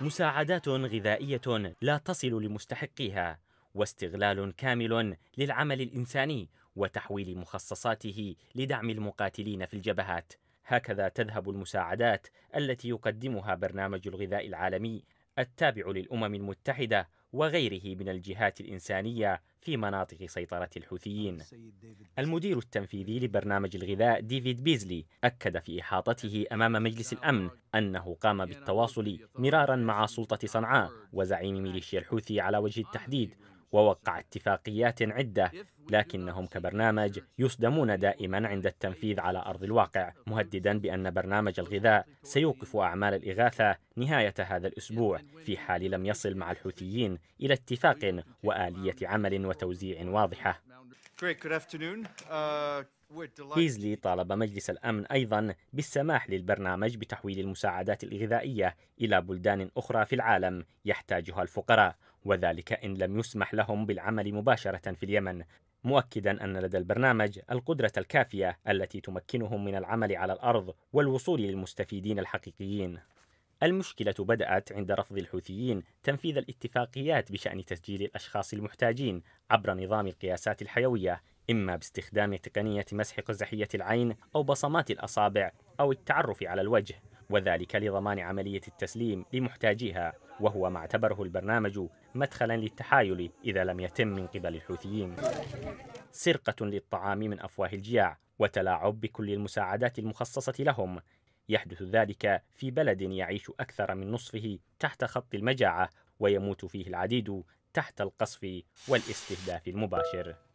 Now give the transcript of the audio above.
مساعدات غذائية لا تصل لمستحقيها واستغلال كامل للعمل الإنساني وتحويل مخصصاته لدعم المقاتلين في الجبهات هكذا تذهب المساعدات التي يقدمها برنامج الغذاء العالمي التابع للأمم المتحدة وغيره من الجهات الإنسانية في مناطق سيطرة الحوثيين. المدير التنفيذي لبرنامج الغذاء ديفيد بيزلي أكد في إحاطته أمام مجلس الأمن أنه قام بالتواصل مرارا مع سلطة صنعاء وزعيم ميليشيا الحوثي على وجه التحديد ووقع اتفاقيات عدة لكنهم كبرنامج يصدمون دائما عند التنفيذ على أرض الواقع مهددا بأن برنامج الغذاء سيوقف أعمال الإغاثة نهاية هذا الأسبوع في حال لم يصل مع الحوثيين إلى اتفاق وآلية عمل وتوزيع واضحة. Great, good afternoon. Uh... بيزلي طالب مجلس الأمن أيضا بالسماح للبرنامج بتحويل المساعدات الغذائية إلى بلدان أخرى في العالم يحتاجها الفقراء وذلك إن لم يسمح لهم بالعمل مباشرة في اليمن مؤكدا أن لدى البرنامج القدرة الكافية التي تمكنهم من العمل على الأرض والوصول للمستفيدين الحقيقيين المشكلة بدأت عند رفض الحوثيين تنفيذ الاتفاقيات بشأن تسجيل الأشخاص المحتاجين عبر نظام القياسات الحيوية إما باستخدام تقنية مسح قزحية العين أو بصمات الأصابع أو التعرف على الوجه وذلك لضمان عملية التسليم لمحتاجيها وهو ما اعتبره البرنامج مدخلا للتحايل إذا لم يتم من قبل الحوثيين سرقة للطعام من أفواه الجياع وتلاعب بكل المساعدات المخصصة لهم يحدث ذلك في بلد يعيش أكثر من نصفه تحت خط المجاعة ويموت فيه العديد تحت القصف والاستهداف المباشر